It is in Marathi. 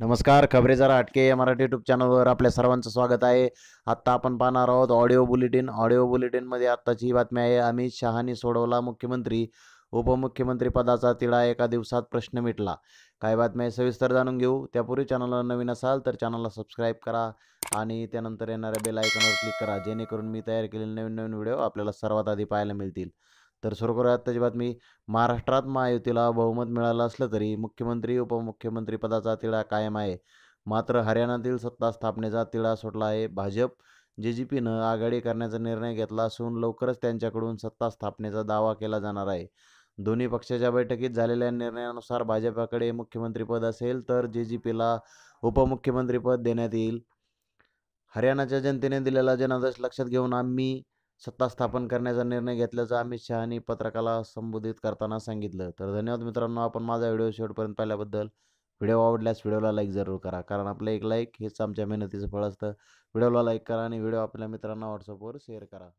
नमस्कार खबरेजारा जरा या मराठी युट्यूब चॅनलवर आपल्या सर्वांचं स्वागत आहे आत्ता आपण पाहणार आहोत ऑडिओ बुलेटिन ऑडिओ बुलेटिनमध्ये आत्ताची ही बातमी आहे अमित शहानी सोडवला मुख्यमंत्री उपमुख्यमंत्री पदाचा तिढा एका दिवसात प्रश्न मिटला काय बातम्या सविस्तर जाणून घेऊ त्यापूर्वी चॅनलला नवीन असाल तर चॅनलला सबस्क्राईब करा आणि त्यानंतर येणाऱ्या बेल आयकॉनवर क्लिक करा जेणेकरून मी तयार केलेले नवीन नवीन व्हिडिओ आपल्याला सर्वात आधी पाहायला मिळतील तर करूया त्याची बातमी महाराष्ट्रात महायुतीला बहुमत मिळालं असलं तरी मुख्यमंत्री उपमुख्यमंत्री पदाचा तिढा कायम आहे मात्र हरियाणातील सत्ता स्थापनेचा तिळा सुटला आहे भाजप जे जी पीनं आघाडी करण्याचा निर्णय घेतला असून लवकरच त्यांच्याकडून सत्ता स्थापनेचा दावा केला जाणार आहे दोन्ही पक्षाच्या बैठकीत झालेल्या निर्णयानुसार भाजपाकडे मुख्यमंत्रीपद असेल तर जे जी पीला उपमुख्यमंत्रीपद देण्यात येईल हरियाणाच्या जनतेने दिलेला जनादेश लक्षात घेऊन आम्ही सत्ता स्थापन करण्याचा निर्णय घेतल्याचं अमित शहानी पत्रकाला संबोधित करताना सांगितलं तर धन्यवाद मित्रांनो आपण माझा व्हिडिओ शेवटपर्यंत पाहिल्याबद्दल व्हिडिओ आवडल्यास व्हिडिओला लाईक जरूर करा कारण आपलं एक लाईक हेच आमच्या मेहनतीचं फळ असतं व्हिडिओला लाईक करा आणि व्हिडिओ आपल्या मित्रांना व्हॉट्सअपवर शेअर करा